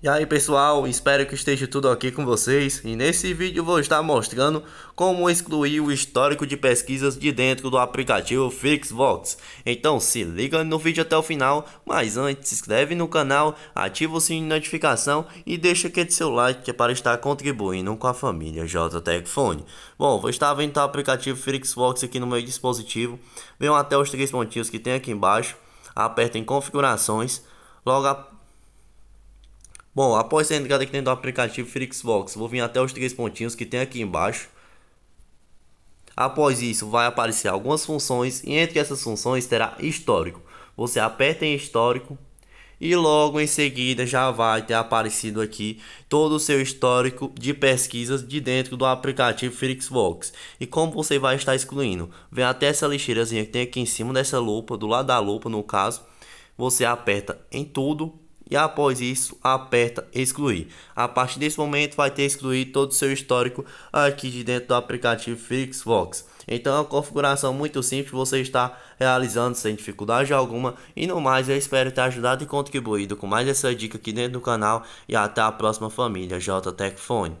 E aí pessoal, espero que esteja tudo ok com vocês e nesse vídeo vou estar mostrando como excluir o histórico de pesquisas de dentro do aplicativo Fixbox. Então se liga no vídeo até o final, mas antes se inscreve no canal, ativa o sininho de notificação e deixa aquele seu like que é para estar contribuindo com a família JTEC Phone. Bom, vou estar vendo o aplicativo Fixbox aqui no meu dispositivo, venham até os três pontinhos que tem aqui embaixo, apertem configurações, logo Bom, após ser entrado aqui dentro do aplicativo Flixbox, vou vir até os três pontinhos que tem aqui embaixo. Após isso, vai aparecer algumas funções e entre essas funções terá histórico. Você aperta em histórico e logo em seguida já vai ter aparecido aqui todo o seu histórico de pesquisas de dentro do aplicativo Flixbox. E como você vai estar excluindo? Vem até essa lixeirazinha que tem aqui em cima dessa lupa, do lado da lupa no caso. Você aperta em tudo e após isso aperta excluir. A partir desse momento vai ter excluído todo o seu histórico aqui de dentro do aplicativo Fixbox. Então é uma configuração muito simples, você está realizando sem dificuldade alguma. E no mais, eu espero ter ajudado e contribuído com mais essa dica aqui dentro do canal. E até a próxima família, JTech